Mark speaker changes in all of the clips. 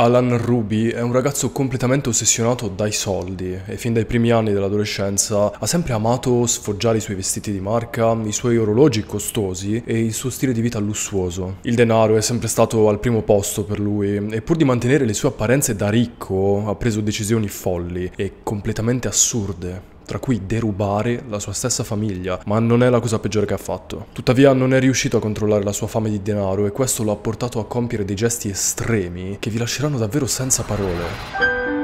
Speaker 1: Alan Ruby è un ragazzo completamente ossessionato dai soldi e fin dai primi anni dell'adolescenza ha sempre amato sfoggiare i suoi vestiti di marca, i suoi orologi costosi e il suo stile di vita lussuoso. Il denaro è sempre stato al primo posto per lui e pur di mantenere le sue apparenze da ricco ha preso decisioni folli e completamente assurde tra cui derubare la sua stessa famiglia, ma non è la cosa peggiore che ha fatto. Tuttavia non è riuscito a controllare la sua fame di denaro e questo lo ha portato a compiere dei gesti estremi che vi lasceranno davvero senza parole.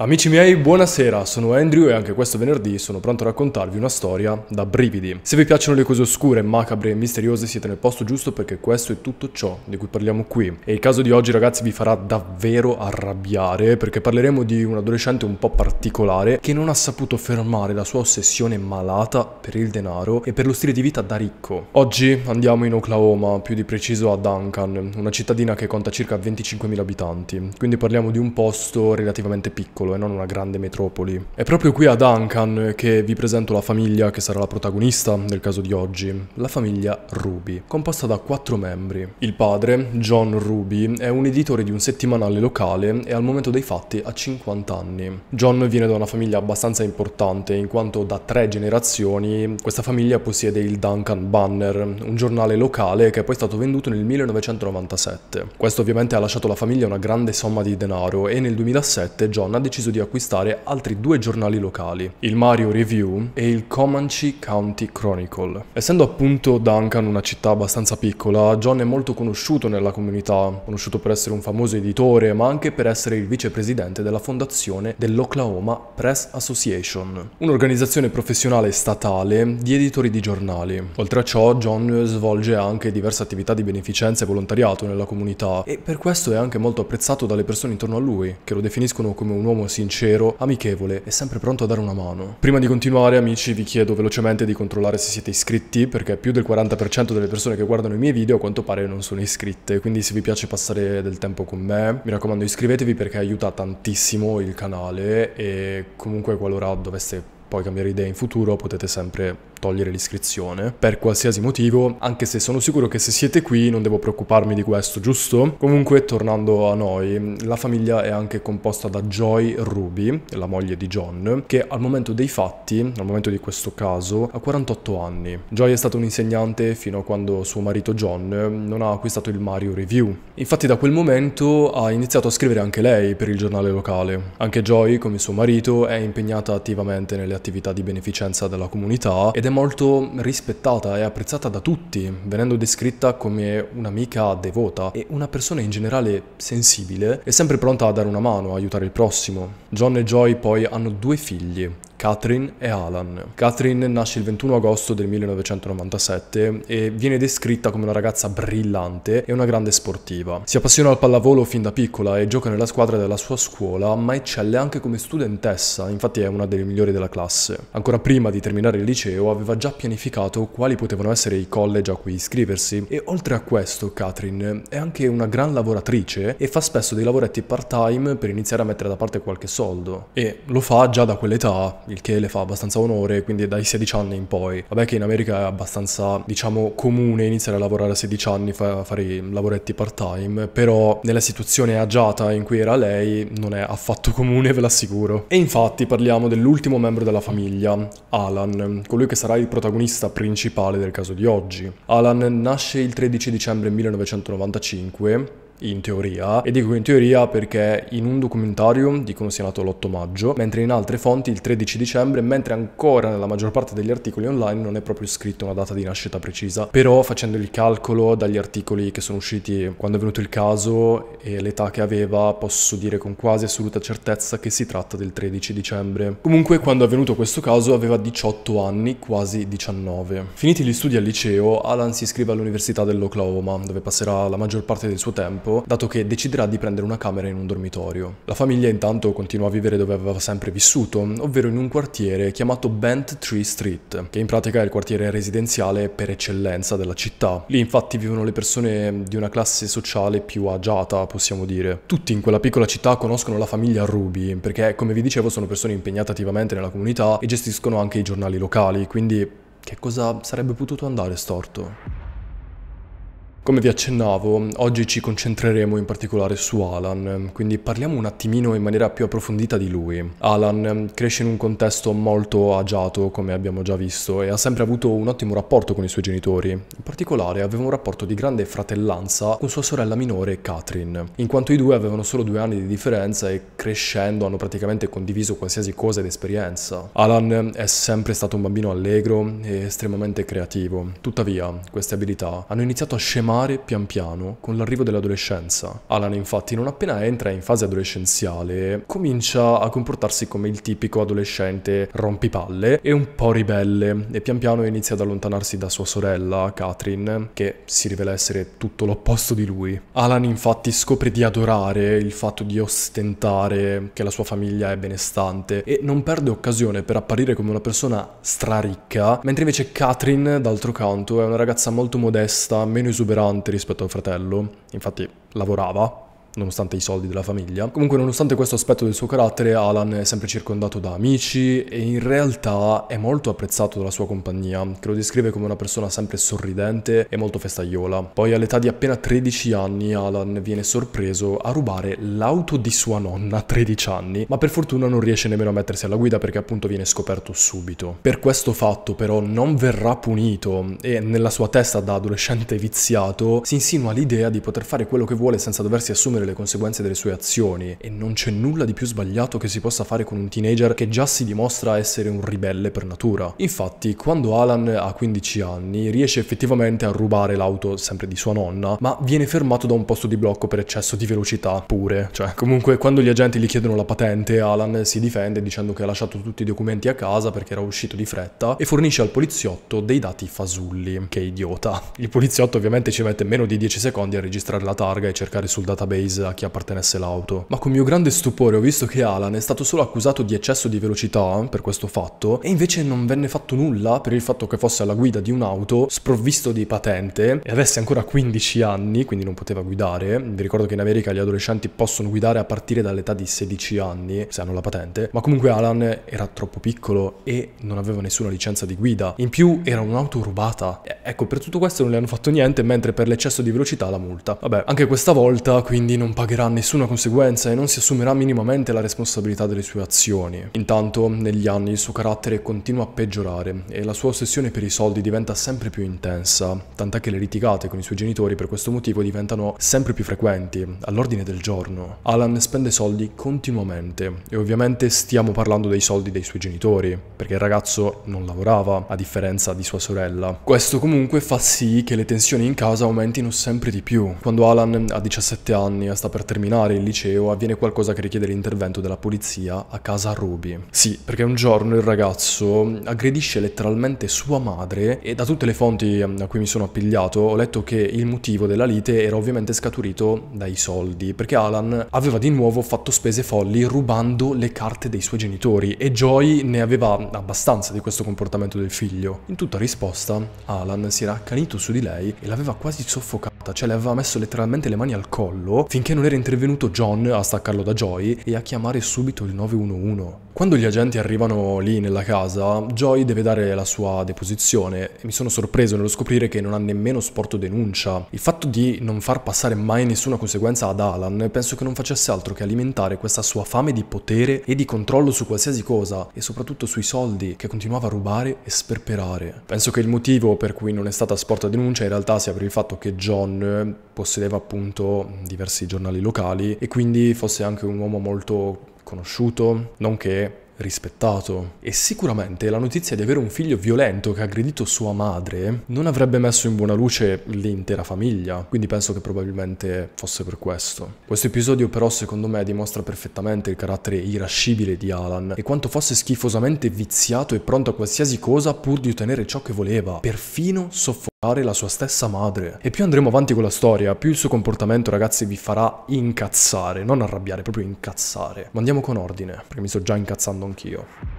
Speaker 1: Amici miei, buonasera, sono Andrew e anche questo venerdì sono pronto a raccontarvi una storia da brividi. Se vi piacciono le cose oscure, macabre e misteriose siete nel posto giusto perché questo è tutto ciò di cui parliamo qui. E il caso di oggi ragazzi vi farà davvero arrabbiare perché parleremo di un adolescente un po' particolare che non ha saputo fermare la sua ossessione malata per il denaro e per lo stile di vita da ricco. Oggi andiamo in Oklahoma, più di preciso a Duncan, una cittadina che conta circa 25.000 abitanti, quindi parliamo di un posto relativamente piccolo piccolo e non una grande metropoli. È proprio qui a Duncan che vi presento la famiglia che sarà la protagonista del caso di oggi, la famiglia Ruby, composta da quattro membri. Il padre, John Ruby, è un editore di un settimanale locale e al momento dei fatti ha 50 anni. John viene da una famiglia abbastanza importante in quanto da tre generazioni questa famiglia possiede il Duncan Banner, un giornale locale che è poi stato venduto nel 1997. Questo ovviamente ha lasciato alla famiglia una grande somma di denaro e nel 2007 John ha deciso deciso di acquistare altri due giornali locali, il Mario Review e il Comanche County Chronicle. Essendo appunto Duncan una città abbastanza piccola, John è molto conosciuto nella comunità, conosciuto per essere un famoso editore, ma anche per essere il vicepresidente della fondazione dell'Oklahoma Press Association, un'organizzazione professionale statale di editori di giornali. Oltre a ciò, John svolge anche diverse attività di beneficenza e volontariato nella comunità e per questo è anche molto apprezzato dalle persone intorno a lui, che lo definiscono come un uomo sincero, amichevole e sempre pronto a dare una mano. Prima di continuare amici vi chiedo velocemente di controllare se siete iscritti perché più del 40% delle persone che guardano i miei video a quanto pare non sono iscritte, quindi se vi piace passare del tempo con me mi raccomando iscrivetevi perché aiuta tantissimo il canale e comunque qualora doveste poi cambiare idea in futuro potete sempre togliere l'iscrizione per qualsiasi motivo, anche se sono sicuro che se siete qui non devo preoccuparmi di questo, giusto? Comunque, tornando a noi, la famiglia è anche composta da Joy Ruby, la moglie di John, che al momento dei fatti, al momento di questo caso, ha 48 anni. Joy è stata un'insegnante fino a quando suo marito John non ha acquistato il Mario Review. Infatti da quel momento ha iniziato a scrivere anche lei per il giornale locale. Anche Joy, come suo marito, è impegnata attivamente nelle attività di beneficenza della comunità ed è è molto rispettata e apprezzata da tutti, venendo descritta come un'amica devota e una persona in generale sensibile e sempre pronta a dare una mano, a aiutare il prossimo. John e Joy poi hanno due figli, Catherine e Alan. Catherine nasce il 21 agosto del 1997 e viene descritta come una ragazza brillante e una grande sportiva. Si appassiona al pallavolo fin da piccola e gioca nella squadra della sua scuola, ma eccelle anche come studentessa, infatti è una delle migliori della classe. Ancora prima di terminare il liceo aveva già pianificato quali potevano essere i college a cui iscriversi e oltre a questo Catherine è anche una gran lavoratrice e fa spesso dei lavoretti part-time per iniziare a mettere da parte qualche soldo. E lo fa già da quell'età, il che le fa abbastanza onore, quindi dai 16 anni in poi. Vabbè che in America è abbastanza, diciamo, comune iniziare a lavorare a 16 anni, fa, fare i lavoretti part-time, però nella situazione agiata in cui era lei non è affatto comune, ve l'assicuro. E infatti parliamo dell'ultimo membro della famiglia, Alan, colui che sarà il protagonista principale del caso di oggi. Alan nasce il 13 dicembre 1995 in teoria, e dico in teoria perché in un documentario dicono sia nato l'8 maggio, mentre in altre fonti il 13 dicembre, mentre ancora nella maggior parte degli articoli online non è proprio scritta una data di nascita precisa, però facendo il calcolo dagli articoli che sono usciti quando è venuto il caso e l'età che aveva, posso dire con quasi assoluta certezza che si tratta del 13 dicembre. Comunque quando è avvenuto questo caso aveva 18 anni, quasi 19. Finiti gli studi al liceo, Alan si iscrive all'Università dell'Oklahoma, dove passerà la maggior parte del suo tempo tempo, dato che deciderà di prendere una camera in un dormitorio. La famiglia intanto continua a vivere dove aveva sempre vissuto, ovvero in un quartiere chiamato Bent Tree Street, che in pratica è il quartiere residenziale per eccellenza della città. Lì infatti vivono le persone di una classe sociale più agiata, possiamo dire. Tutti in quella piccola città conoscono la famiglia Ruby, perché come vi dicevo sono persone impegnate attivamente nella comunità e gestiscono anche i giornali locali, quindi che cosa sarebbe potuto andare storto? Come vi accennavo, oggi ci concentreremo in particolare su Alan, quindi parliamo un attimino in maniera più approfondita di lui. Alan cresce in un contesto molto agiato, come abbiamo già visto, e ha sempre avuto un ottimo rapporto con i suoi genitori. In particolare aveva un rapporto di grande fratellanza con sua sorella minore Catherine, in quanto i due avevano solo due anni di differenza e crescendo hanno praticamente condiviso qualsiasi cosa ed esperienza. Alan è sempre stato un bambino allegro e estremamente creativo, tuttavia queste abilità hanno iniziato a scemare amare pian piano con l'arrivo dell'adolescenza. Alan infatti non appena entra in fase adolescenziale comincia a comportarsi come il tipico adolescente rompipalle e un po' ribelle e pian piano inizia ad allontanarsi da sua sorella Katrin che si rivela essere tutto l'opposto di lui. Alan infatti scopre di adorare il fatto di ostentare che la sua famiglia è benestante e non perde occasione per apparire come una persona straricca mentre invece Katrin d'altro canto è una ragazza molto modesta, meno esuberante importante rispetto al fratello, infatti lavorava nonostante i soldi della famiglia. Comunque nonostante questo aspetto del suo carattere, Alan è sempre circondato da amici e in realtà è molto apprezzato dalla sua compagnia, che lo descrive come una persona sempre sorridente e molto festaiola. Poi all'età di appena 13 anni Alan viene sorpreso a rubare l'auto di sua nonna a 13 anni, ma per fortuna non riesce nemmeno a mettersi alla guida perché appunto viene scoperto subito. Per questo fatto però non verrà punito e nella sua testa da adolescente viziato si insinua l'idea di poter fare quello che vuole senza doversi assumere delle conseguenze delle sue azioni e non c'è nulla di più sbagliato che si possa fare con un teenager che già si dimostra essere un ribelle per natura. Infatti, quando Alan ha 15 anni, riesce effettivamente a rubare l'auto sempre di sua nonna, ma viene fermato da un posto di blocco per eccesso di velocità pure. Cioè, comunque quando gli agenti gli chiedono la patente, Alan si difende dicendo che ha lasciato tutti i documenti a casa perché era uscito di fretta e fornisce al poliziotto dei dati fasulli. Che idiota. Il poliziotto ovviamente ci mette meno di 10 secondi a registrare la targa e cercare sul database database a chi appartenesse l'auto. Ma con mio grande stupore ho visto che Alan è stato solo accusato di eccesso di velocità eh, per questo fatto e invece non venne fatto nulla per il fatto che fosse alla guida di un'auto sprovvisto di patente e avesse ancora 15 anni, quindi non poteva guidare. Vi ricordo che in America gli adolescenti possono guidare a partire dall'età di 16 anni se hanno la patente, ma comunque Alan era troppo piccolo e non aveva nessuna licenza di guida. In più era un'auto rubata. E ecco, per tutto questo non le hanno fatto niente, mentre per l'eccesso di velocità la multa. Vabbè, anche questa volta quindi non pagherà nessuna conseguenza e non si assumerà minimamente la responsabilità delle sue azioni. Intanto, negli anni, il suo carattere continua a peggiorare e la sua ossessione per i soldi diventa sempre più intensa, tant'è che le litigate con i suoi genitori per questo motivo diventano sempre più frequenti, all'ordine del giorno. Alan spende soldi continuamente e ovviamente stiamo parlando dei soldi dei suoi genitori, perché il ragazzo non lavorava, a differenza di sua sorella. Questo comunque fa sì che le tensioni in casa aumentino sempre di più. Quando Alan ha 17 anni, Antonia sta per terminare il liceo, avviene qualcosa che richiede l'intervento della polizia a casa Ruby. Sì, perché un giorno il ragazzo aggredisce letteralmente sua madre e da tutte le fonti ehm, a cui mi sono appigliato ho letto che il motivo della lite era ovviamente scaturito dai soldi, perché Alan aveva di nuovo fatto spese folli rubando le carte dei suoi genitori e Joy ne aveva abbastanza di questo comportamento del figlio. In tutta risposta, Alan si era accanito su di lei e l'aveva quasi soffocata, cioè le aveva messo letteralmente le mani al collo finché non era intervenuto John a staccarlo da Joy e a chiamare subito il 911. Quando gli agenti arrivano lì nella casa, Joy deve dare la sua deposizione e mi sono sorpreso nello scoprire che non ha nemmeno sporto denuncia. Il fatto di non far passare mai nessuna conseguenza ad Alan penso che non facesse altro che alimentare questa sua fame di potere e di controllo su qualsiasi cosa e soprattutto sui soldi che continuava a rubare e sperperare. Penso che il motivo per cui non è stata sporta denuncia in realtà sia per il fatto che John possedeva appunto diversi giornali locali e quindi fosse anche un uomo molto conosciuto, nonché rispettato. E sicuramente la notizia di avere un figlio violento che ha aggredito sua madre non avrebbe messo in buona luce l'intera famiglia, quindi penso che probabilmente fosse per questo. Questo episodio però secondo me dimostra perfettamente il carattere irascibile di Alan e quanto fosse schifosamente viziato e pronto a qualsiasi cosa pur di ottenere ciò che voleva, perfino soffocare la sua stessa madre. E più andremo avanti con la storia, più il suo comportamento, ragazzi, vi farà incazzare, non arrabbiare, proprio incazzare. Ma andiamo con ordine, perché mi sto già incazzando anch'io.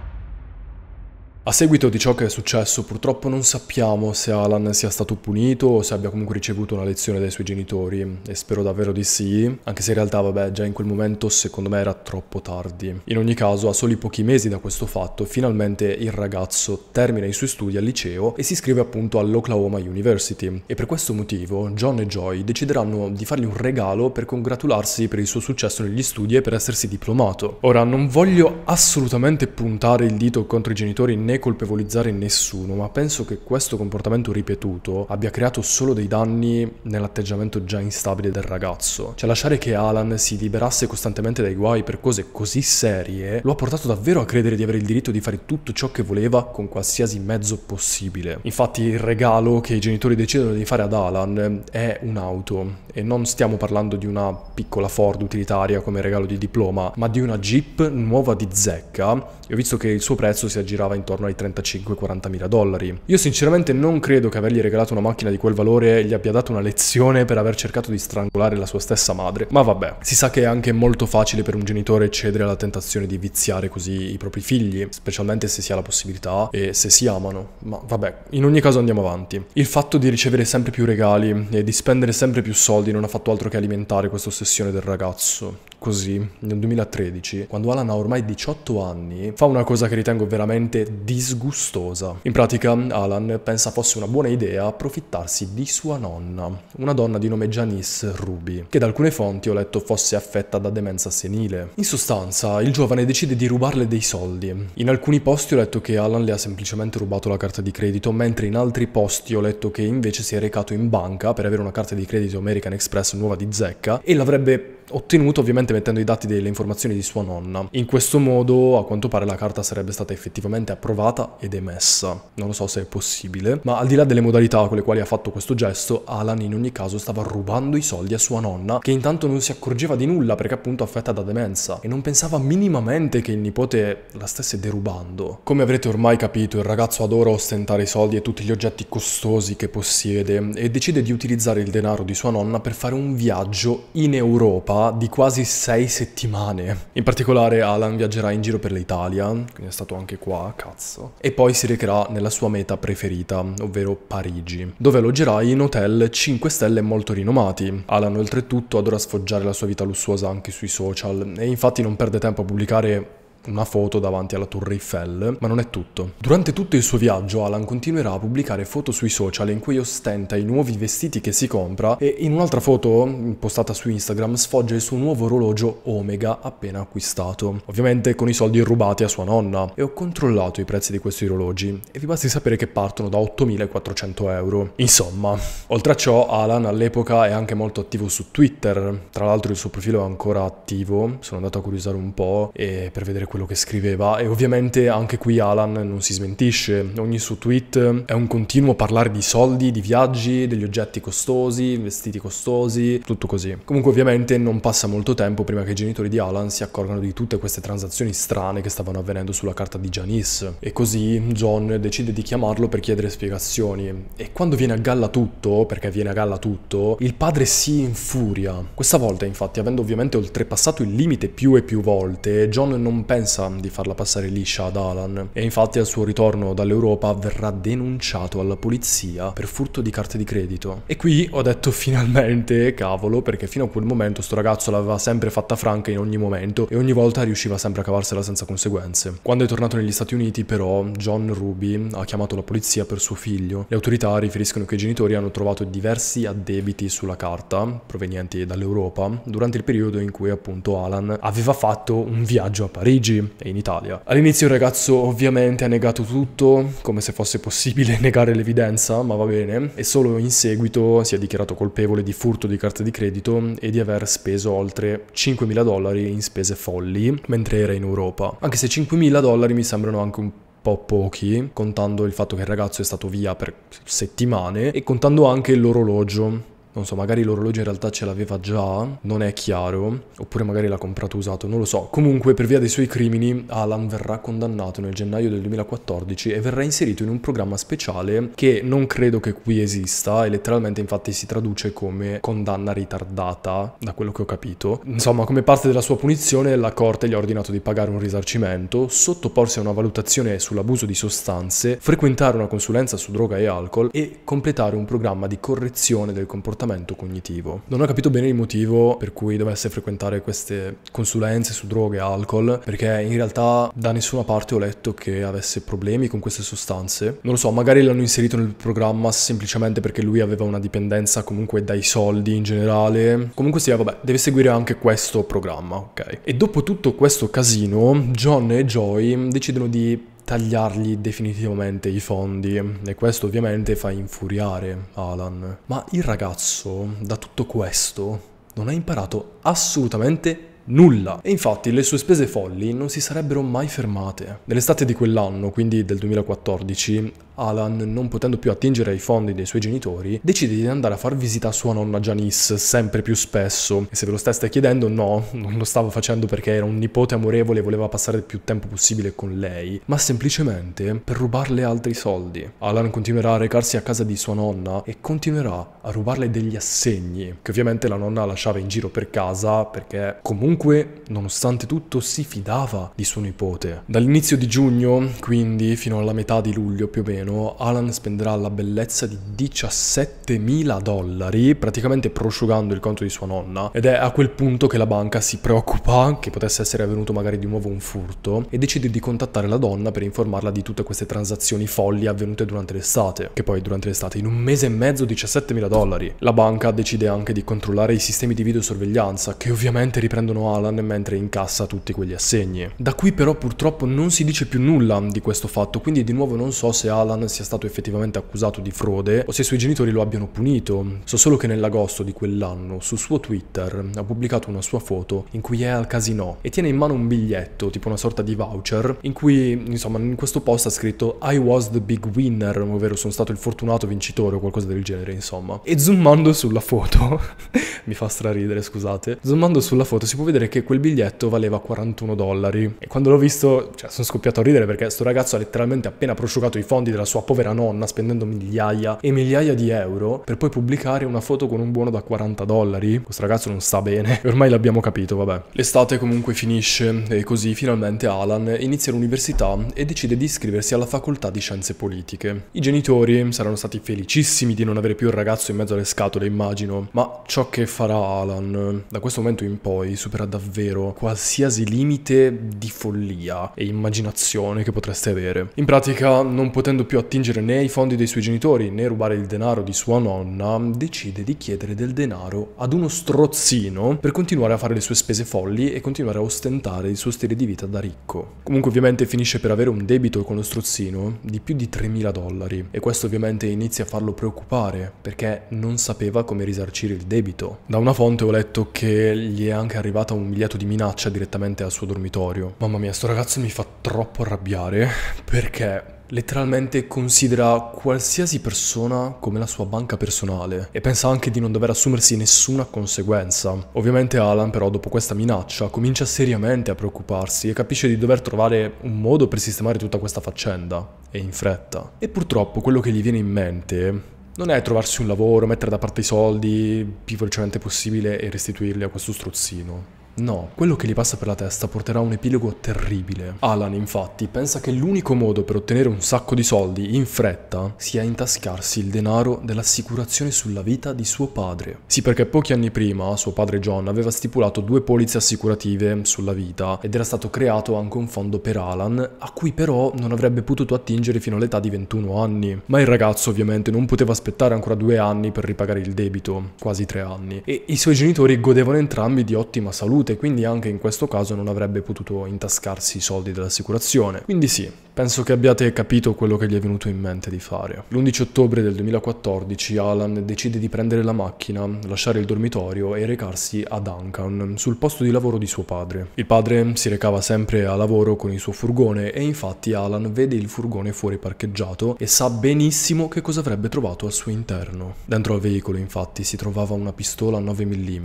Speaker 1: A seguito di ciò che è successo, purtroppo non sappiamo se Alan sia stato punito o se abbia comunque ricevuto una lezione dai suoi genitori, e spero davvero di sì, anche se in realtà, vabbè, già in quel momento secondo me era troppo tardi. In ogni caso, a soli pochi mesi da questo fatto, finalmente il ragazzo termina i suoi studi al liceo e si iscrive appunto all'Oklahoma University, e per questo motivo John e Joy decideranno di fargli un regalo per congratularsi per il suo successo negli studi e per essersi diplomato. Ora, non voglio assolutamente puntare il dito contro i genitori né né colpevolizzare nessuno, ma penso che questo comportamento ripetuto abbia creato solo dei danni nell'atteggiamento già instabile del ragazzo. Cioè lasciare che Alan si liberasse costantemente dai guai per cose così serie lo ha portato davvero a credere di avere il diritto di fare tutto ciò che voleva con qualsiasi mezzo possibile. Infatti il regalo che i genitori decidono di fare ad Alan è un'auto e non stiamo parlando di una piccola Ford utilitaria come regalo di diploma, ma di una Jeep nuova di zecca e ho visto che il suo prezzo si aggirava intorno intorno ai 35-40 mila dollari. Io sinceramente non credo che avergli regalato una macchina di quel valore gli abbia dato una lezione per aver cercato di strangolare la sua stessa madre, ma vabbè, si sa che è anche molto facile per un genitore cedere alla tentazione di viziare così i propri figli, specialmente se si ha la possibilità e se si amano, ma vabbè, in ogni caso andiamo avanti. Il fatto di ricevere sempre più regali e di spendere sempre più soldi non ha fatto altro che alimentare questa ossessione del ragazzo così nel 2013, quando Alan ha ormai 18 anni, fa una cosa che ritengo veramente disgustosa. In pratica Alan pensa fosse una buona idea approfittarsi di sua nonna, una donna di nome Janice Ruby, che da alcune fonti ho letto fosse affetta da demenza senile. In sostanza, il giovane decide di rubarle dei soldi. In alcuni posti ho letto che Alan le ha semplicemente rubato la carta di credito, mentre in altri posti ho letto che invece si è recato in banca per avere una carta di credito American Express nuova di zecca e l'avrebbe ottenuto ovviamente mettendo i dati delle informazioni di sua nonna. In questo modo, a quanto pare, la carta sarebbe stata effettivamente approvata ed emessa. Non lo so se è possibile, ma al di là delle modalità con le quali ha fatto questo gesto, Alan in ogni caso stava rubando i soldi a sua nonna, che intanto non si accorgeva di nulla perché appunto affetta da demenza e non pensava minimamente che il nipote la stesse derubando. Come avrete ormai capito, il ragazzo adora ostentare i soldi e tutti gli oggetti costosi che possiede e decide di utilizzare il denaro di sua nonna per fare un viaggio in Europa di quasi sei settimane. In particolare Alan viaggerà in giro per l'Italia, quindi è stato anche qua, cazzo, e poi si recherà nella sua meta preferita, ovvero Parigi, dove alloggerà in hotel 5 stelle molto rinomati. Alan oltretutto adora sfoggiare la sua vita lussuosa anche sui social e infatti non perde tempo a pubblicare una foto davanti alla Torre Eiffel, ma non è tutto. Durante tutto il suo viaggio Alan continuerà a pubblicare foto sui social in cui ostenta i nuovi vestiti che si compra e in un'altra foto postata su Instagram sfoggia il suo nuovo orologio Omega appena acquistato, ovviamente con i soldi rubati a sua nonna e ho controllato i prezzi di questi orologi e vi basti sapere che partono da 8.400 euro. Insomma, oltre a ciò Alan all'epoca è anche molto attivo su Twitter, tra l'altro il suo profilo è ancora attivo, sono andato a curiosare un po' e per vedere quello che scriveva e ovviamente anche qui Alan non si smentisce, ogni suo tweet è un continuo parlare di soldi, di viaggi, degli oggetti costosi, vestiti costosi, tutto così. Comunque ovviamente non passa molto tempo prima che i genitori di Alan si accorgano di tutte queste transazioni strane che stavano avvenendo sulla carta di Janice e così John decide di chiamarlo per chiedere spiegazioni e quando viene a galla tutto, perché viene a galla tutto, il padre si infuria. Questa volta infatti, avendo ovviamente oltrepassato il limite più e più volte, John non pensa pensa di farla passare liscia ad Alan e infatti al suo ritorno dall'Europa verrà denunciato alla polizia per furto di carte di credito. E qui ho detto finalmente, cavolo, perché fino a quel momento sto ragazzo l'aveva sempre fatta franca in ogni momento e ogni volta riusciva sempre a cavarsela senza conseguenze. Quando è tornato negli Stati Uniti però John Ruby ha chiamato la polizia per suo figlio. Le autorità riferiscono che i genitori hanno trovato diversi addebiti sulla carta provenienti dall'Europa durante il periodo in cui appunto Alan aveva fatto un viaggio a Parigi Parigi e in Italia. All'inizio il ragazzo ovviamente ha negato tutto, come se fosse possibile negare l'evidenza, ma va bene, e solo in seguito si è dichiarato colpevole di furto di carta di credito e di aver speso oltre 5.000 dollari in spese folli mentre era in Europa. Anche se 5.000 dollari mi sembrano anche un po' pochi, contando il fatto che il ragazzo è stato via per settimane e contando anche l'orologio non so, magari l'orologio in realtà ce l'aveva già, non è chiaro, oppure magari l'ha comprato usato, non lo so. Comunque, per via dei suoi crimini, Alan verrà condannato nel gennaio del 2014 e verrà inserito in un programma speciale che non credo che qui esista e letteralmente infatti si traduce come condanna ritardata, da quello che ho capito. Insomma, come parte della sua punizione, la corte gli ha ordinato di pagare un risarcimento, sottoporsi a una valutazione sull'abuso di sostanze, frequentare una consulenza su droga e alcol e completare un programma di correzione del comportamento comportamento cognitivo. Non ho capito bene il motivo per cui dovesse frequentare queste consulenze su droghe e alcol, perché in realtà da nessuna parte ho letto che avesse problemi con queste sostanze. Non lo so, magari l'hanno inserito nel programma semplicemente perché lui aveva una dipendenza comunque dai soldi in generale. Comunque sia, vabbè, deve seguire anche questo programma, ok? E dopo tutto questo casino, John e Joy decidono di tagliargli definitivamente i fondi e questo ovviamente fa infuriare Alan. Ma il ragazzo da tutto questo non ha imparato assolutamente nulla. E infatti le sue spese folli non si sarebbero mai fermate. Nell'estate di quell'anno, quindi del 2014, Alan, non potendo più attingere ai fondi dei suoi genitori, decide di andare a far visita a sua nonna Janice sempre più spesso. E se ve lo state chiedendo, no, non lo stavo facendo perché era un nipote amorevole e voleva passare il più tempo possibile con lei, ma semplicemente per rubarle altri soldi. Alan continuerà a recarsi a casa di sua nonna e continuerà a rubarle degli assegni, che ovviamente la nonna lasciava in giro per casa perché comunque, nonostante tutto, si fidava di suo nipote. Dall'inizio di giugno, quindi fino alla metà di luglio più o meno, meno, Alan spenderà la bellezza di 17.000 dollari, praticamente prosciugando il conto di sua nonna. Ed è a quel punto che la banca si preoccupa che potesse essere avvenuto magari di nuovo un furto e decide di contattare la donna per informarla di tutte queste transazioni folli avvenute durante l'estate. Che poi durante l'estate, in un mese e mezzo, 17.000 dollari. La banca decide anche di controllare i sistemi di videosorveglianza, che ovviamente riprendono Alan mentre incassa tutti quegli assegni. Da qui però purtroppo non si dice più nulla di questo fatto, quindi di nuovo non so se Alan Zidane sia stato effettivamente accusato di frode o se i suoi genitori lo abbiano punito. So solo che nell'agosto di quell'anno, su suo Twitter, ha pubblicato una sua foto in cui è al casino e tiene in mano un biglietto, tipo una sorta di voucher, in cui, insomma, in questo post ha scritto I was the big winner, ovvero sono stato il fortunato vincitore o qualcosa del genere, insomma. E zoomando sulla foto, mi fa straridere, scusate, zoomando sulla foto si può vedere che quel biglietto valeva 41 dollari. E quando l'ho visto, cioè, sono scoppiato a ridere perché sto ragazzo ha letteralmente appena prosciugato i fondi della della sua povera nonna spendendo migliaia e migliaia di euro per poi pubblicare una foto con un buono da 40 dollari. Questo ragazzo non sta bene, ormai l'abbiamo capito, vabbè. L'estate comunque finisce e così finalmente Alan inizia l'università e decide di iscriversi alla facoltà di scienze politiche. I genitori saranno stati felicissimi di non avere più il ragazzo in mezzo alle scatole, immagino, ma ciò che farà Alan da questo momento in poi supera davvero qualsiasi limite di follia e immaginazione che potreste avere. In pratica, non potendo più attingere né ai fondi dei suoi genitori né rubare il denaro di sua nonna, decide di chiedere del denaro ad uno strozzino per continuare a fare le sue spese folli e continuare a ostentare il suo stile di vita da ricco. Comunque ovviamente finisce per avere un debito con lo strozzino di più di 3.000 dollari e questo ovviamente inizia a farlo preoccupare perché non sapeva come risarcire il debito. Da una fonte ho letto che gli è anche arrivata un miliardo di minaccia direttamente al suo dormitorio. Mamma mia, sto ragazzo mi fa troppo arrabbiare perché letteralmente considera qualsiasi persona come la sua banca personale e pensa anche di non dover assumersi nessuna conseguenza. Ovviamente Alan però dopo questa minaccia comincia seriamente a preoccuparsi e capisce di dover trovare un modo per sistemare tutta questa faccenda e in fretta. E purtroppo quello che gli viene in mente non è trovarsi un lavoro, mettere da parte i soldi più velocemente possibile e restituirli a questo struzzino. No, quello che gli passa per la testa porterà un epilogo terribile. Alan, infatti, pensa che l'unico modo per ottenere un sacco di soldi in fretta sia intascarsi il denaro dell'assicurazione sulla vita di suo padre. Sì, perché pochi anni prima suo padre John aveva stipulato due polizze assicurative sulla vita ed era stato creato anche un fondo per Alan, a cui però non avrebbe potuto attingere fino all'età di 21 anni. Ma il ragazzo ovviamente non poteva aspettare ancora due anni per ripagare il debito, quasi tre anni. E i suoi genitori godevano entrambi di ottima salute e quindi anche in questo caso non avrebbe potuto intascarsi i soldi dell'assicurazione. Quindi sì, penso che abbiate capito quello che gli è venuto in mente di fare. L'11 ottobre del 2014 Alan decide di prendere la macchina, lasciare il dormitorio e recarsi a Duncan, sul posto di lavoro di suo padre. Il padre si recava sempre a lavoro con il suo furgone e infatti Alan vede il furgone fuori parcheggiato e sa benissimo che cosa avrebbe trovato al suo interno. Dentro al veicolo infatti si trovava una pistola 9 mm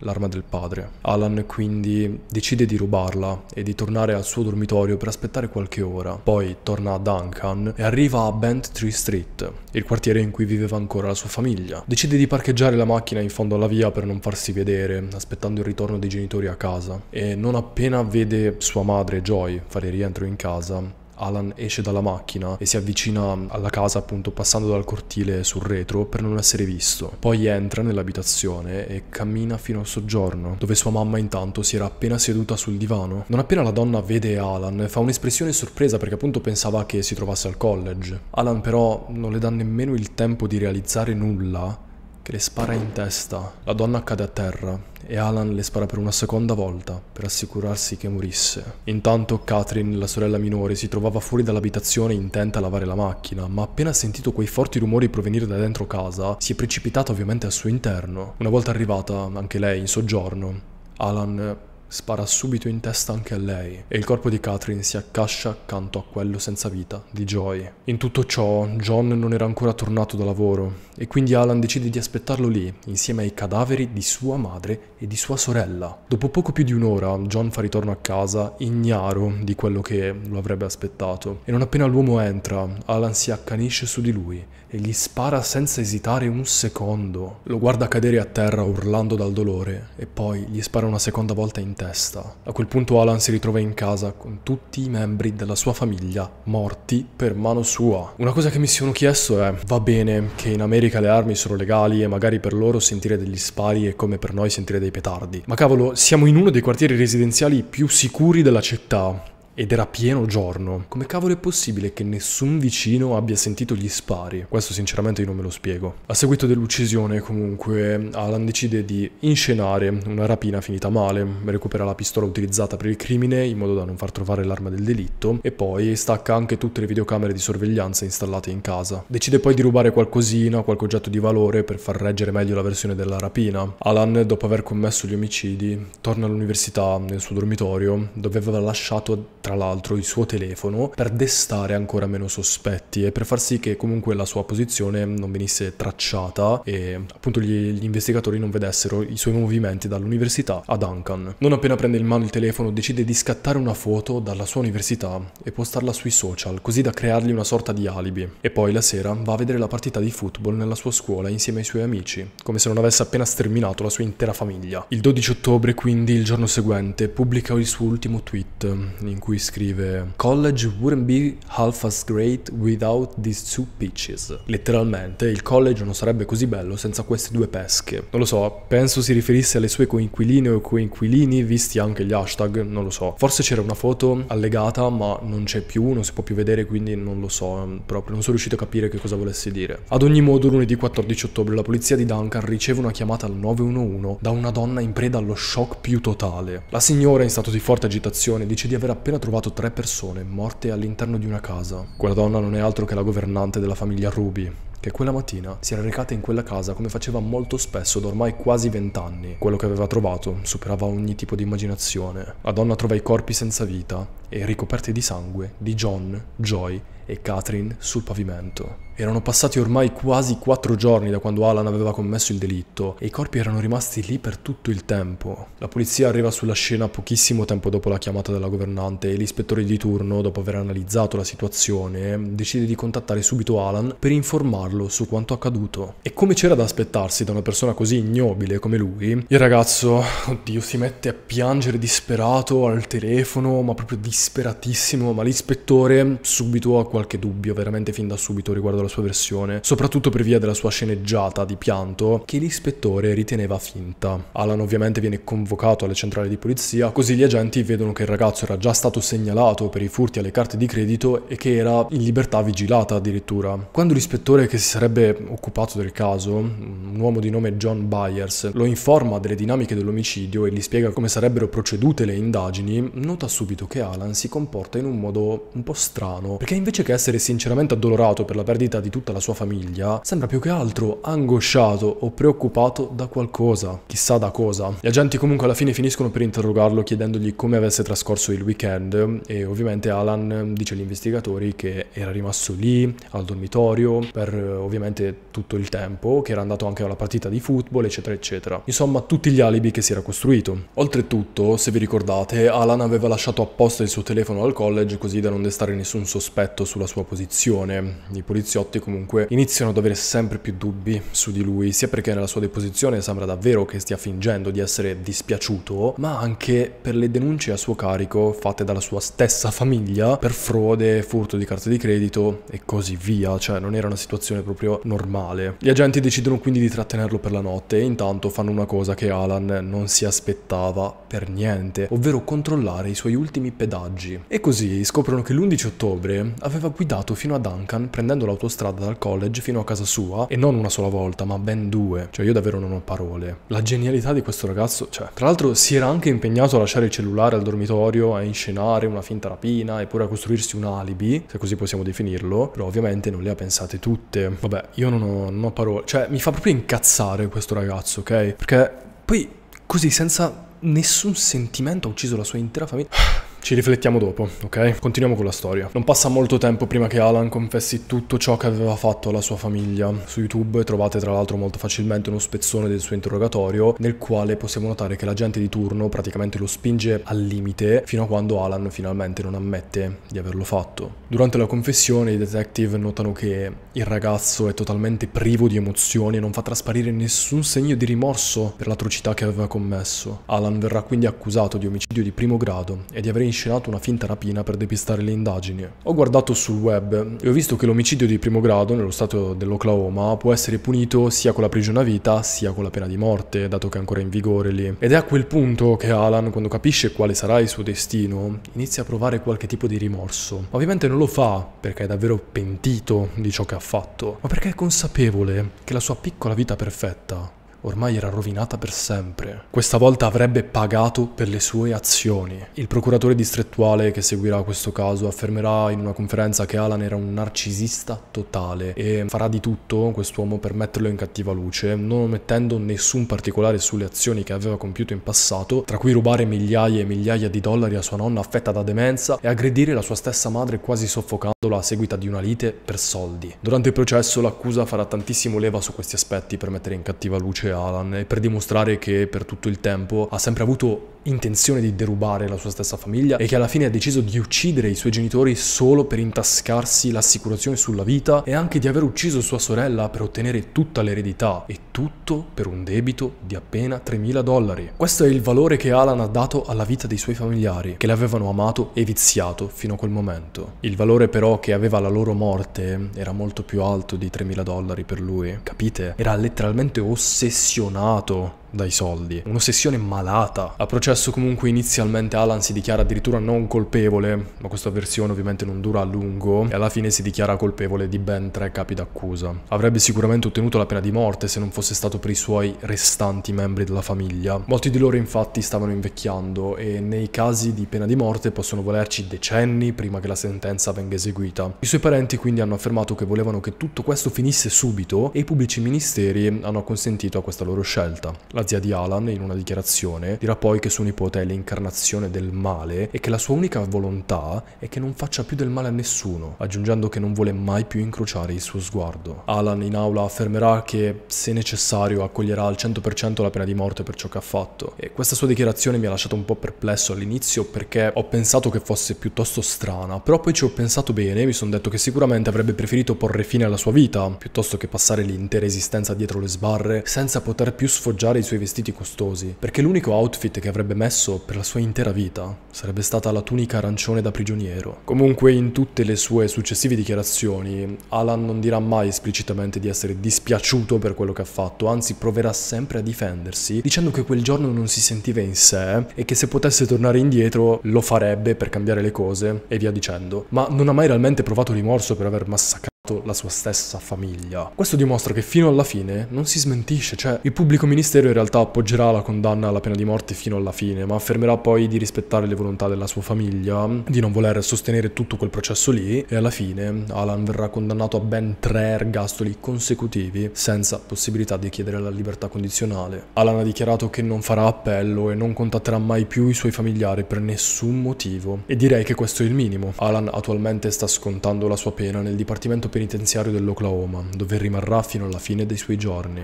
Speaker 1: l'arma del padre. Alan quindi decide di rubarla e di tornare al suo dormitorio per aspettare qualche ora. Poi torna a Duncan e arriva a Bent Tree Street, il quartiere in cui viveva ancora la sua famiglia. Decide di parcheggiare la macchina in fondo alla via per non farsi vedere, aspettando il ritorno dei genitori a casa. E non appena vede sua madre Joy fare rientro in casa, Alan esce dalla macchina e si avvicina alla casa appunto passando dal cortile sul retro per non essere visto. Poi entra nell'abitazione e cammina fino al soggiorno, dove sua mamma intanto si era appena seduta sul divano. Non appena la donna vede Alan, fa un'espressione sorpresa perché appunto pensava che si trovasse al college. Alan però non le dà nemmeno il tempo di realizzare nulla che le spara in testa. La donna cade a terra e Alan le spara per una seconda volta per assicurarsi che morisse. Intanto Catherine, la sorella minore, si trovava fuori dall'abitazione intenta a lavare la macchina, ma appena sentito quei forti rumori provenire da dentro casa, si è precipitata ovviamente al suo interno. Una volta arrivata, anche lei in soggiorno, Alan Spara subito in testa anche a lei e il corpo di Catherine si accascia accanto a quello senza vita di Joy. In tutto ciò, John non era ancora tornato da lavoro e quindi Alan decide di aspettarlo lì, insieme ai cadaveri di sua madre e di sua sorella. Dopo poco più di un'ora, John fa ritorno a casa ignaro di quello che lo avrebbe aspettato e non appena l'uomo entra, Alan si accanisce su di lui e gli spara senza esitare un secondo. Lo guarda cadere a terra urlando dal dolore e poi gli spara una seconda volta in testa. A quel punto Alan si ritrova in casa con tutti i membri della sua famiglia morti per mano sua. Una cosa che mi sono chiesto è, va bene che in America le armi sono legali e magari per loro sentire degli spari è come per noi sentire dei petardi, ma cavolo, siamo in uno dei quartieri residenziali più sicuri della città ed era pieno giorno. Come cavolo è possibile che nessun vicino abbia sentito gli spari? Questo sinceramente io non me lo spiego. A seguito dell'uccisione comunque Alan decide di inscenare una rapina finita male, recupera la pistola utilizzata per il crimine in modo da non far trovare l'arma del delitto e poi stacca anche tutte le videocamere di sorveglianza installate in casa. Decide poi di rubare qualcosina, qualche oggetto di valore per far reggere meglio la versione della rapina. Alan, dopo aver commesso gli omicidi, torna all'università nel suo dormitorio dove aveva lasciato tra l'altro il suo telefono per destare ancora meno sospetti e per far sì che comunque la sua posizione non venisse tracciata e appunto gli, gli investigatori non vedessero i suoi movimenti dall'università a Duncan. Non appena prende in mano il telefono decide di scattare una foto dalla sua università e postarla sui social così da creargli una sorta di alibi e poi la sera va a vedere la partita di football nella sua scuola insieme ai suoi amici come se non avesse appena sterminato la sua intera famiglia. Il 12 ottobre quindi il giorno seguente pubblica il suo ultimo tweet in cui lui scrive College wouldn't be half as great without these two pitches. Letteralmente, il college non sarebbe così bello senza queste due pesche. Non lo so, penso si riferisse alle sue coinquiline o coinquilini, visti anche gli hashtag, non lo so. Forse c'era una foto allegata, ma non c'è più, non si può più vedere, quindi non lo so ehm, proprio, non sono riuscito a capire che cosa volesse dire. Ad ogni modo, lunedì 14 ottobre la polizia di Duncan riceve una chiamata al 911 da una donna in preda allo shock più totale. La signora, in stato di forte agitazione, dice di aver appena trovato trovato tre persone morte all'interno di una casa. Quella donna non è altro che la governante della famiglia Ruby, che quella mattina si era recata in quella casa come faceva molto spesso da ormai quasi vent'anni. Quello che aveva trovato superava ogni tipo di immaginazione. La donna trova i corpi senza vita e ricoperti di sangue di John, Joy e Catherine sul pavimento. Erano passati ormai quasi quattro giorni da quando Alan aveva commesso il delitto e i corpi erano rimasti lì per tutto il tempo. La polizia arriva sulla scena pochissimo tempo dopo la chiamata della governante e l'ispettore di turno, dopo aver analizzato la situazione, decide di contattare subito Alan per informarlo su quanto accaduto. E come c'era da aspettarsi da una persona così ignobile come lui, il ragazzo, oddio, si mette a piangere disperato al telefono, ma proprio disperatissimo, ma l'ispettore subito ha qualche dubbio, veramente fin da subito riguardo la sua versione, soprattutto per via della sua sceneggiata di pianto che l'ispettore riteneva finta. Alan ovviamente viene convocato alle centrali di polizia, così gli agenti vedono che il ragazzo era già stato segnalato per i furti alle carte di credito e che era in libertà vigilata addirittura. Quando l'ispettore che si sarebbe occupato del caso, un uomo di nome John Byers, lo informa delle dinamiche dell'omicidio e gli spiega come sarebbero procedute le indagini, nota subito che Alan si comporta in un modo un po' strano, perché invece che essere sinceramente addolorato per la perdita vita di tutta la sua famiglia, sembra più che altro angosciato o preoccupato da qualcosa, chissà da cosa. Gli agenti comunque alla fine finiscono per interrogarlo chiedendogli come avesse trascorso il weekend e ovviamente Alan dice agli investigatori che era rimasto lì al dormitorio per eh, ovviamente tutto il tempo, che era andato anche alla partita di football eccetera eccetera. Insomma tutti gli alibi che si era costruito. Oltretutto se vi ricordate Alan aveva lasciato apposta il suo telefono al college così da non destare nessun sospetto sulla sua posizione. I poliziotti Ancelotti comunque iniziano ad avere sempre più dubbi su di lui, sia perché nella sua deposizione sembra davvero che stia fingendo di essere dispiaciuto, ma anche per le denunce a suo carico fatte dalla sua stessa famiglia per frode, furto di carte di credito e così via, cioè non era una situazione proprio normale. Gli agenti decidono quindi di trattenerlo per la notte e intanto fanno una cosa che Alan non si aspettava per niente, ovvero controllare i suoi ultimi pedaggi. E così scoprono che l'11 ottobre aveva guidato fino a Duncan prendendo l'autostrada strada dal college fino a casa sua e non una sola volta, ma ben due. Cioè io davvero non ho parole. La genialità di questo ragazzo, cioè, tra l'altro si era anche impegnato a lasciare il cellulare al dormitorio, a inscenare una finta rapina e pure a costruirsi un alibi, se così possiamo definirlo, però ovviamente non le ha pensate tutte. Vabbè, io non ho, non ho parole, cioè mi fa proprio incazzare questo ragazzo, ok? Perché poi così senza nessun sentimento ha ucciso la sua intera famiglia. Ci riflettiamo dopo, ok? Continuiamo con la storia. Non passa molto tempo prima che Alan confessi tutto ciò che aveva fatto alla sua famiglia. Su YouTube trovate tra l'altro molto facilmente uno spezzone del suo interrogatorio nel quale possiamo notare che l'agente di turno praticamente lo spinge al limite fino a quando Alan finalmente non ammette di averlo fatto. Durante la confessione i detective notano che il ragazzo è totalmente privo di emozioni e non fa trasparire nessun segno di rimorso per l'atrocità che aveva commesso. Alan verrà quindi accusato di omicidio di primo grado e di aver scenato una finta rapina per depistare le indagini. Ho guardato sul web e ho visto che l'omicidio di primo grado nello stato dell'Oklahoma può essere punito sia con la prigione a vita sia con la pena di morte, dato che è ancora in vigore lì. Ed è a quel punto che Alan, quando capisce quale sarà il suo destino, inizia a provare qualche tipo di rimorso. Ma ovviamente non lo fa perché è davvero pentito di ciò che ha fatto, ma perché è consapevole che la sua piccola vita perfetta ormai era rovinata per sempre. Questa volta avrebbe pagato per le sue azioni. Il procuratore distrettuale che seguirà questo caso affermerà in una conferenza che Alan era un narcisista totale e farà di tutto quest'uomo per metterlo in cattiva luce, non omettendo nessun particolare sulle azioni che aveva compiuto in passato, tra cui rubare migliaia e migliaia di dollari a sua nonna affetta da demenza e aggredire la sua stessa madre quasi soffocandola a seguito di una lite per soldi. Durante il processo l'accusa farà tantissimo leva su questi aspetti per mettere in cattiva luce Alan e per dimostrare che per tutto il tempo ha sempre avuto intenzione di derubare la sua stessa famiglia e che alla fine ha deciso di uccidere i suoi genitori solo per intascarsi l'assicurazione sulla vita e anche di aver ucciso sua sorella per ottenere tutta l'eredità e tutto per un debito di appena 3.000 dollari. Questo è il valore che Alan ha dato alla vita dei suoi familiari che l'avevano amato e viziato fino a quel momento. Il valore però che aveva la loro morte era molto più alto di 3.000 dollari per lui, capite? Era letteralmente ossessionato dai soldi. Un'ossessione malata. A processo comunque inizialmente Alan si dichiara addirittura non colpevole, ma questa versione ovviamente non dura a lungo e alla fine si dichiara colpevole di ben tre capi d'accusa. Avrebbe sicuramente ottenuto la pena di morte se non fosse stato per i suoi restanti membri della famiglia. Molti di loro infatti stavano invecchiando e nei casi di pena di morte possono volerci decenni prima che la sentenza venga eseguita. I suoi parenti quindi hanno affermato che volevano che tutto questo finisse subito e i pubblici ministeri hanno consentito a questa loro scelta. La zia di Alan, in una dichiarazione, dirà poi che suo nipote è l'incarnazione del male e che la sua unica volontà è che non faccia più del male a nessuno, aggiungendo che non vuole mai più incrociare il suo sguardo. Alan in aula affermerà che, se necessario, accoglierà al 100% la pena di morte per ciò che ha fatto. E questa sua dichiarazione mi ha lasciato un po' perplesso all'inizio perché ho pensato che fosse piuttosto strana, però poi ci ho pensato bene e mi sono detto che sicuramente avrebbe preferito porre fine alla sua vita, piuttosto che passare l'intera esistenza dietro le sbarre senza poter più sfoggiare il suoi vestiti costosi, perché l'unico outfit che avrebbe messo per la sua intera vita sarebbe stata la tunica arancione da prigioniero. Comunque in tutte le sue successive dichiarazioni, Alan non dirà mai esplicitamente di essere dispiaciuto per quello che ha fatto, anzi proverà sempre a difendersi, dicendo che quel giorno non si sentiva in sé e che se potesse tornare indietro lo farebbe per cambiare le cose e via dicendo. Ma non ha mai realmente provato rimorso per aver massacrato la sua stessa famiglia. Questo dimostra che fino alla fine non si smentisce, cioè il pubblico ministero in realtà appoggerà la condanna alla pena di morte fino alla fine, ma affermerà poi di rispettare le volontà della sua famiglia, di non voler sostenere tutto quel processo lì e alla fine Alan verrà condannato a ben tre ergastoli consecutivi senza possibilità di chiedere la libertà condizionale. Alan ha dichiarato che non farà appello e non contatterà mai più i suoi familiari per nessun motivo e direi che questo è il minimo. Alan attualmente sta scontando la sua pena nel Dipartimento penitenziario dell'Oklahoma, dove rimarrà fino alla fine dei suoi giorni.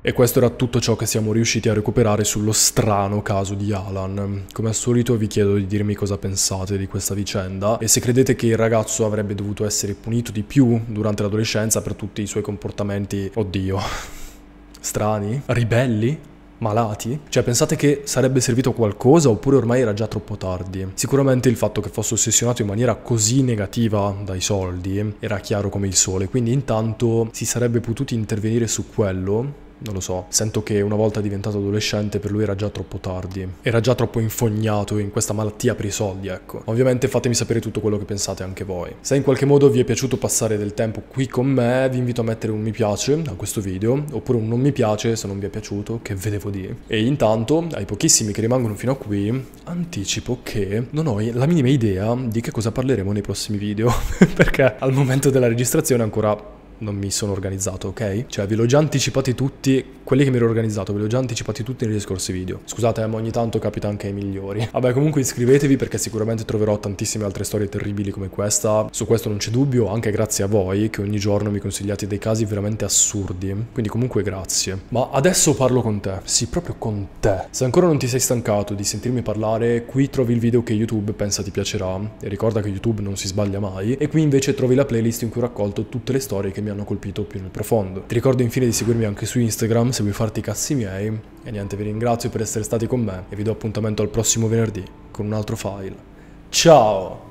Speaker 1: E questo era tutto ciò che siamo riusciti a recuperare sullo strano caso di Alan. Come al solito vi chiedo di dirmi cosa pensate di questa vicenda e se credete che il ragazzo avrebbe dovuto essere punito di più durante l'adolescenza per tutti i suoi comportamenti, oddio, strani, ribelli, malati? Cioè, pensate che sarebbe servito qualcosa oppure ormai era già troppo tardi? Sicuramente il fatto che fosse ossessionato in maniera così negativa dai soldi era chiaro come il sole, quindi intanto si sarebbe potuti intervenire su quello non lo so, sento che una volta diventato adolescente per lui era già troppo tardi, era già troppo infognato in questa malattia per i soldi, ecco. Ovviamente fatemi sapere tutto quello che pensate anche voi. Se in qualche modo vi è piaciuto passare del tempo qui con me, vi invito a mettere un mi piace a questo video, oppure un non mi piace se non vi è piaciuto, che ve devo dire. E intanto, ai pochissimi che rimangono fino a qui, anticipo che non ho la minima idea di che cosa parleremo nei prossimi video, perché al momento della registrazione ancora non mi sono organizzato, ok? Cioè ve l'ho già anticipati tutti, quelli che mi ero organizzato, ve l'ho già anticipati tutti negli scorsi video. Scusate, ma ogni tanto capita anche ai migliori. Vabbè, comunque iscrivetevi perché sicuramente troverò tantissime altre storie terribili come questa. Su questo non c'è dubbio, anche grazie a voi che ogni giorno mi consigliate dei casi veramente assurdi. Quindi comunque grazie. Ma adesso parlo con te, sì, proprio con te. Se ancora non ti sei stancato di sentirmi parlare, qui trovi il video che YouTube pensa ti piacerà. E ricorda che YouTube non si sbaglia mai. E qui invece trovi la playlist in cui ho raccolto tutte le storie che mi mi hanno colpito più nel profondo. Ti ricordo infine di seguirmi anche su Instagram se vuoi farti i cazzi miei. E niente, vi ringrazio per essere stati con me e vi do appuntamento al prossimo venerdì con un altro file. Ciao!